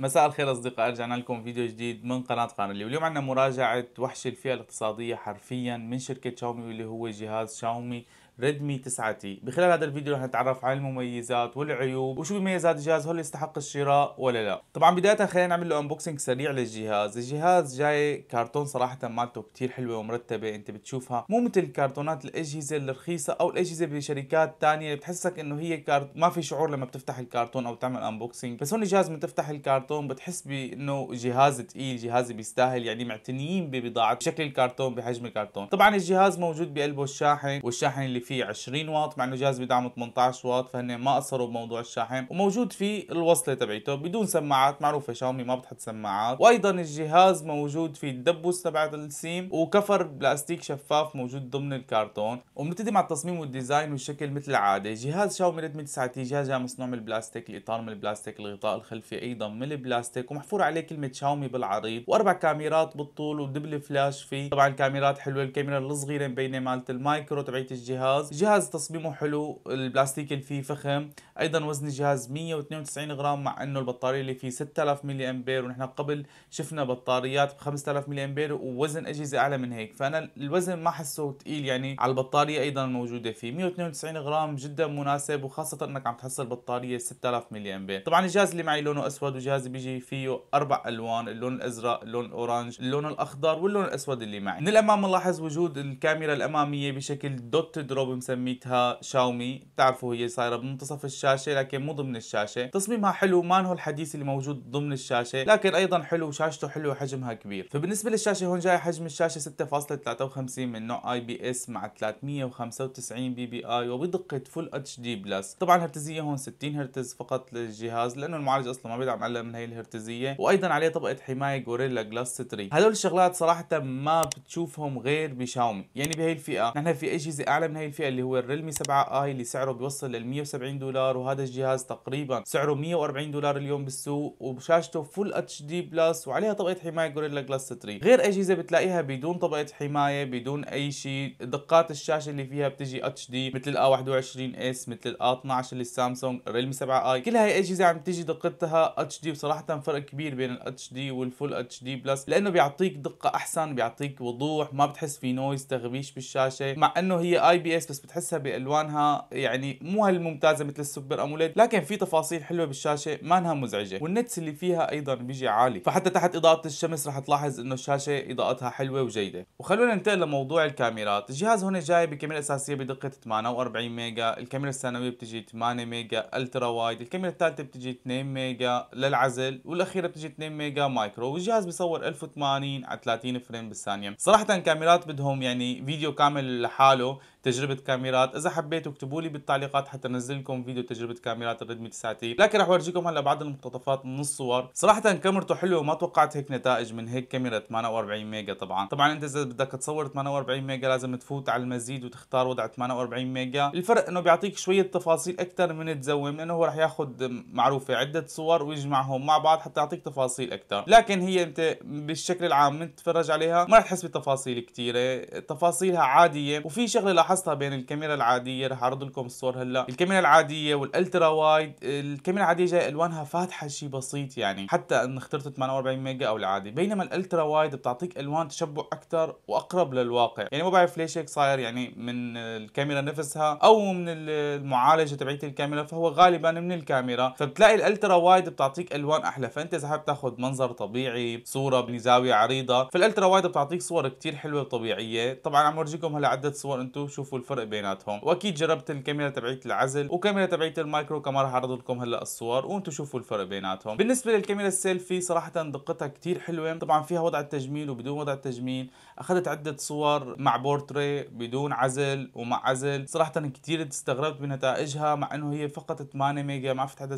مساء الخير اصدقاء رجعنا لكم فيديو جديد من قناه قانلي اليوم عندنا مراجعه وحش الفئه الاقتصاديه حرفيا من شركه شاومي واللي هو جهاز شاومي ريدمي 9 تي بخلال هذا الفيديو رح نتعرف على المميزات والعيوب وشو بيميز هذا الجهاز هل يستحق الشراء ولا لا طبعا بدايه خلينا نعمل له انبوكسنج سريع للجهاز الجهاز جاي كرتون صراحه مالته كتير حلوه ومرتبه انت بتشوفها مو مثل كرتونات الاجهزه الرخيصه او الاجهزه بشركات ثانيه بتحسك انه هي كارت ما في شعور لما بتفتح الكرتون او تعمل انبوكسنج بس هون الجهاز من تفتح الكرتون بتحس بانه جهاز ثقيل جهاز بيستاهل يعني معتنيين ببضاعه شكل الكرتون بحجم الكرتون طبعا الجهاز موجود بقلبه الشاحن والشاحن اللي فيه 20 واط مع انه جهاز بدعم 18 واط فهن ما قصروا بموضوع الشاحن وموجود فيه الوصله تبعته بدون سماعات معروفه شاومي ما بتحط سماعات وايضا الجهاز موجود فيه الدبوس تبع السيم وكفر بلاستيك شفاف موجود ضمن الكرتون وبنبتدي مع التصميم والديزاين والشكل مثل العاده جهاز شاومي ريدمي 9 تي جهاز مصنوع من البلاستيك الاطار من البلاستيك الغطاء الخلفي ايضا من البلاستيك ومحفور عليه كلمه شاومي بالعريض واربع كاميرات بالطول ودبل فلاش فيه طبعا الكاميرات حلوه الكاميرا الصغيره مبينه مالت المايكرو تبعت الجهاز ممتاز جهاز تصميمه حلو البلاستيك اللي فيه فخم ايضا وزن الجهاز 192 غرام مع انه البطاريه اللي فيه 6000 ملي امبير ونحن قبل شفنا بطاريات ب 5000 ملي امبير ووزن اجهزه اعلى من هيك فانا الوزن ما حسه ثقيل يعني على البطاريه ايضا الموجوده فيه 192 غرام جدا مناسب وخاصه انك عم تحصل بطاريه 6000 ملي امبير طبعا الجهاز اللي معي لونه اسود وجهاز بيجي فيه اربع الوان اللون الازرق اللون الاورنج اللون الاخضر واللون الاسود اللي معي من الامام نلاحظ وجود الكاميرا الاماميه بشكل دوت دروب الشاومي مسميتها شاومي بتعرفوا هي صايرة بمنتصف الشاشة لكن مو ضمن الشاشة تصميمها حلو ما هو الحديث اللي موجود ضمن الشاشة لكن ايضا حلو وشاشته حلوة وحجمها كبير فبالنسبة للشاشة هون جاي حجم الشاشة 6.53 من نوع اي بي اس مع 395 بي بي اي وبدقة فول اتش دي بلس طبعا هرتزية هون 60 هرتز فقط للجهاز لانه المعالج اصلا ما بيدعم الا من هي الهرتزية وايضا عليه طبقة حماية غوريلا جلاس 3 هدول الشغلات صراحة ما بتشوفهم غير بشاومي يعني بهي الفئة نحن في اجهزة اعلى من هي الفئه اللي هو الريلمي 7 اي اللي سعره بيوصل لل 170 دولار وهذا الجهاز تقريبا سعره 140 دولار اليوم بالسوق وشاشته فول اتش دي بلس وعليها طبقه حمايه جوريلا جلاس 3 غير اجهزه بتلاقيها بدون طبقه حمايه بدون اي شيء دقات الشاشه اللي فيها بتجي اتش دي مثل الا 21 اس مثل الا 12 اللي السامسونج الريلمي 7 اي كل هاي الاجهزه عم تجي دقتها اتش دي بصراحه فرق كبير بين الاتش دي والفول اتش دي بلس لانه بيعطيك دقه احسن بيعطيك وضوح ما بتحس في نويز تغبيش بالشاشه مع انه هي اي بي كيس بس بتحسها بالوانها يعني مو هالممتازه مثل السوبر اموليد لكن في تفاصيل حلوه بالشاشه ما انها مزعجه والنتس اللي فيها ايضا بيجي عالي فحتى تحت اضاءه الشمس رح تلاحظ انه الشاشه اضاءتها حلوه وجيده وخلونا ننتقل لموضوع الكاميرات الجهاز هون جاي بكاميرا اساسيه بدقه 48 ميجا الكاميرا الثانويه بتجي 8 ميجا الترا وايد الكاميرا الثالثه بتجي 2 ميجا للعزل والاخيره بتجي 2 ميجا مايكرو والجهاز بيصور 1080 على 30 فريم بالثانيه صراحه كاميرات بدهم يعني فيديو كامل لحاله تجربه كاميرات اذا حبيتوا اكتبوا لي بالتعليقات حتى انزل لكم فيديو تجربه كاميرات الريدمي 9 تي لكن رح اورجيكم هلا بعض المقتطفات من الصور صراحه كاميرته حلوه وما توقعت هيك نتائج من هيك كاميرا 48 ميجا طبعا طبعا انت اذا بدك تصور 48 ميجا لازم تفوت على المزيد وتختار وضع 48 ميجا الفرق انه بيعطيك شويه تفاصيل اكثر من تزوم لانه هو رح ياخذ معروفه عده صور ويجمعهم مع بعض حتى يعطيك تفاصيل اكثر لكن هي انت بالشكل العام من تتفرج عليها ما رح تحس بتفاصيل كثيره تفاصيلها عاديه وفي شغله لاحظت خاصة بين الكاميرا العادية رح اعرض لكم الصور هلا الكاميرا العادية والالترا وايد الكاميرا العادية جاي الوانها فاتحة شيء بسيط يعني حتى ان اخترت 48 ميجا او العادي بينما الالترا وايد بتعطيك الوان تشبع اكثر واقرب للواقع يعني ما بعرف ليش هيك صاير يعني من الكاميرا نفسها او من المعالجة تبعت الكاميرا فهو غالبا من الكاميرا فبتلاقي الالترا وايد بتعطيك الوان احلى فانت اذا حابب تاخذ منظر طبيعي صورة بزاوية عريضة فالالترا وايد بتعطيك صور كثير حلوة وطبيعية طبعا عم اورجيكم هلا عدة صور انتم تشوفوا الفرق بيناتهم واكيد جربت الكاميرا تبعيت العزل وكاميرا تبعيت المايكرو كمان راح اعرض لكم هلا الصور وانتم شوفوا الفرق بيناتهم بالنسبه للكاميرا السيلفي صراحه دقتها كثير حلوه طبعا فيها وضع التجميل وبدون وضع التجميل اخذت عده صور مع بورتري بدون عزل ومع عزل صراحه كثير استغربت بنتائجها مع انه هي فقط 8 ميجا مع فتحه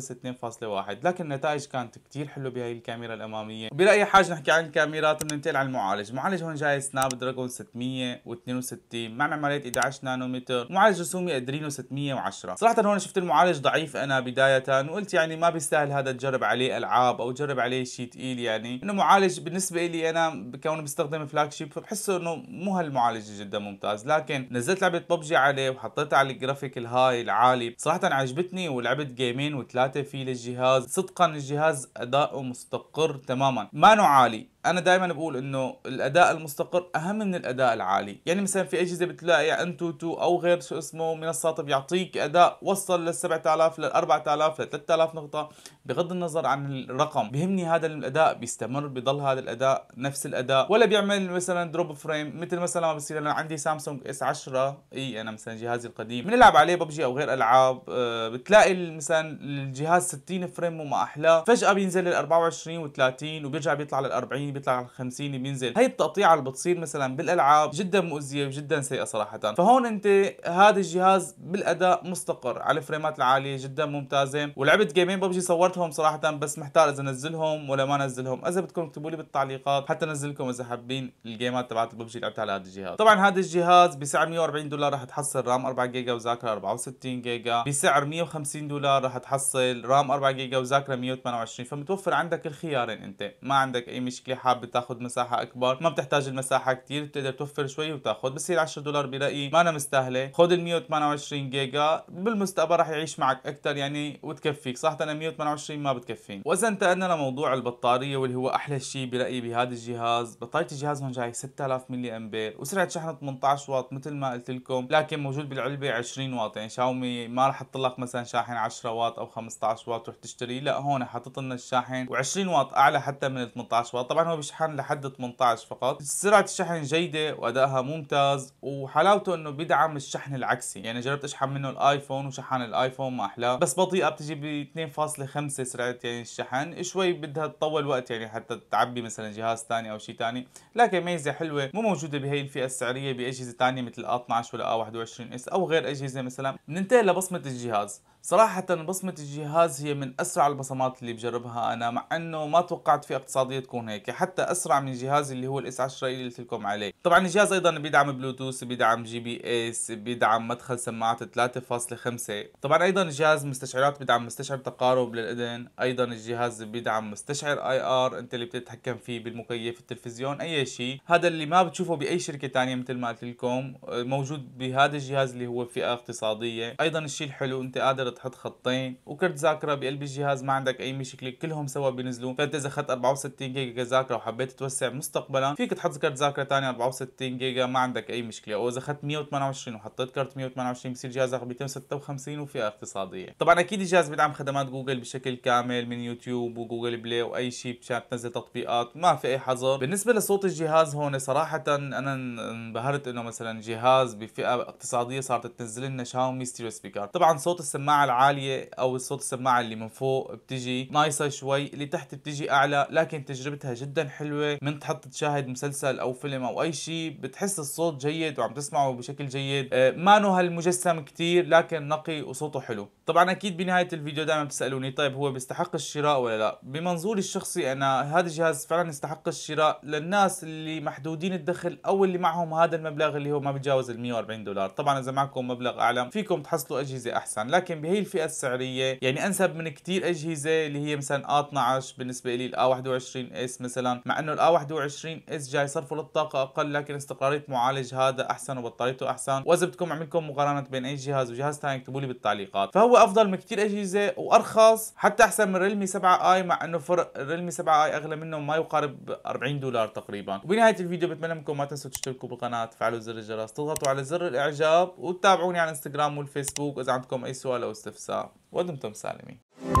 2.1 لكن النتائج كانت كثير حلوه بهي الكاميرا الاماميه برايي حاجه نحكي عن الكاميرات بننتقل على المعالج المعالج هون جاي سناب دراجون 662 مع معماريه 11 110 نانومتر معالج رسومي ادرينو 610 صراحه هون شفت المعالج ضعيف انا بدايه وقلت يعني ما بيستاهل هذا تجرب عليه العاب او تجرب عليه شيء ثقيل يعني انه معالج بالنسبه لي انا كونه بستخدم فلاج شيب فبحسه انه مو هالمعالج جدا ممتاز لكن نزلت لعبه ببجي عليه وحطيتها على الجرافيك الهاي العالي صراحه عجبتني ولعبت جيمين وثلاثه فيه للجهاز صدقا الجهاز اداؤه مستقر تماما ما عالي انا دائما بقول انه الاداء المستقر اهم من الاداء العالي يعني مثلا في اجهزه بتلاقي انتوتو او غير شو اسمه منصات بيعطيك اداء وصل لل 7000 لل 4000 لل 3000 نقطه بغض النظر عن الرقم بيهمني هذا الاداء بيستمر بضل هذا الاداء نفس الاداء ولا بيعمل مثلا دروب فريم مثل مثلا ما بصير انا عندي سامسونج اس 10 اي انا مثلا جهازي القديم بنلعب عليه ببجي او غير العاب آه، بتلاقي مثلا الجهاز 60 فريم وما احلاه فجاه بينزل لل 24 و30 وبيرجع بيطلع لل 40 40 بيطلع على 50 بينزل هي التقطيعه اللي بتصير مثلا بالالعاب جدا مؤذيه وجدا سيئه صراحه فهون انت هذا الجهاز بالاداء مستقر على الفريمات العاليه جدا ممتازه ولعبت جيمين ببجي صورتهم صراحه بس محتار اذا انزلهم ولا ما انزلهم اذا بدكم اكتبوا لي بالتعليقات حتى انزلكم اذا حابين الجيمات تبعت الببجي لعبتها على هذا الجهاز طبعا هذا الجهاز بسعر 140 دولار رح تحصل رام 4 جيجا وذاكره 64 جيجا بسعر 150 دولار رح تحصل رام 4 جيجا وذاكره 128 فمتوفر عندك الخيارين انت ما عندك اي مشكله حابه تاخذ مساحه اكبر ما بتحتاج المساحه كثير بتقدر توفر شوي وتاخذ بصير 10 دولار برايي ما انا مستاهله خذ ال 128 جيجا بالمستقبل راح يعيش معك اكثر يعني وتكفيك صح انا 128 ما بتكفيني واذا انتقلنا لموضوع البطاريه واللي هو احلى شيء برايي بهذا الجهاز بطاريه الجهاز هون جاي 6000 ملي امبير وسرعه شحنه 18 واط مثل ما قلت لكم لكن موجود بالعلبه 20 واط يعني شاومي ما راح تطلق مثلا شاحن 10 واط او 15 واط تروح تشتري لا هون حاطط لنا الشاحن و20 واط اعلى حتى من 18 واط طبعا هو بيشحن لحد 18 فقط سرعة الشحن جيدة وأدائها ممتاز وحلاوته أنه بيدعم الشحن العكسي يعني جربت أشحن منه الآيفون وشحن الآيفون ما أحلاه بس بطيئة بتجي ب 2.5 سرعة يعني الشحن شوي بدها تطول وقت يعني حتى تعبي مثلا جهاز ثاني أو شيء ثاني لكن ميزة حلوة مو موجودة بهي الفئة السعرية بأجهزة ثانية مثل A12 ولا A21 اس أو غير أجهزة مثلا بننتقل لبصمة الجهاز صراحة بصمة الجهاز هي من أسرع البصمات اللي بجربها أنا مع أنه ما توقعت في اقتصادية تكون هيك حتى اسرع من الجهاز اللي هو الاس 10 اللي قلت لكم عليه طبعا الجهاز ايضا بيدعم بلوتوث بيدعم جي بي اس بيدعم مدخل سماعات 3.5 طبعا ايضا الجهاز مستشعرات بيدعم مستشعر تقارب للاذن ايضا الجهاز بيدعم مستشعر اي ار انت اللي بتتحكم فيه بالمكيف التلفزيون اي شيء هذا اللي ما بتشوفه باي شركه ثانيه مثل ما قلت لكم موجود بهذا الجهاز اللي هو فئه اقتصاديه ايضا الشيء الحلو انت قادر تحط خطين وكرت ذاكره بقلب الجهاز ما عندك اي مشكله كلهم سوا بينزلوا فانت اذا اخذت 64 جيجا ذاكره ذاكره وحبيت توسع مستقبلا فيك تحط كارت ذاكره ثانية 64 جيجا ما عندك اي مشكله او اذا اخذت 128 وحطيت كارت 128 بصير جهازك ب 256 وفئه اقتصاديه طبعا اكيد الجهاز بيدعم خدمات جوجل بشكل كامل من يوتيوب وجوجل بلاي واي شيء مشان تنزل تطبيقات ما في اي حظر بالنسبه لصوت الجهاز هون صراحه انا انبهرت انه مثلا جهاز بفئه اقتصاديه صارت تنزل لنا شاومي ستيريو سبيكر طبعا صوت السماعه العاليه او صوت السماعه اللي من فوق بتجي نايسة شوي اللي تحت بتجي اعلى لكن تجربتها جدا جدا حلوه من تحط تشاهد مسلسل او فيلم او اي شيء بتحس الصوت جيد وعم تسمعه بشكل جيد آه، ما انه هالمجسم كتير لكن نقي وصوته حلو طبعا اكيد بنهايه الفيديو دائما بتسالوني طيب هو بيستحق الشراء ولا لا بمنظوري الشخصي انا هذا الجهاز فعلا يستحق الشراء للناس اللي محدودين الدخل او اللي معهم هذا المبلغ اللي هو ما بيتجاوز ال 140 دولار طبعا اذا معكم مبلغ اعلى فيكم تحصلوا اجهزه احسن لكن بهي الفئه السعريه يعني انسب من كتير اجهزه اللي هي مثلا A12 بالنسبه لي ال A21 اس مثلا مثلا مع انه الا 21 اس جاي يصرفوا للطاقه اقل لكن استقراريه معالج هذا احسن وبطاريته احسن واذا بدكم اعمل لكم مقارنه بين اي جهاز وجهاز ثاني اكتبوا لي بالتعليقات فهو افضل من كثير اجهزه وارخص حتى احسن من ريلمي 7 اي مع انه فرق ريلمي 7 اي اغلى منه ما يقارب 40 دولار تقريبا وبنهايه الفيديو بتمنى منكم ما تنسوا تشتركوا بالقناه تفعلوا زر الجرس تضغطوا على زر الاعجاب وتتابعوني على الانستغرام والفيسبوك اذا عندكم اي سؤال او استفسار ودمتم سالمين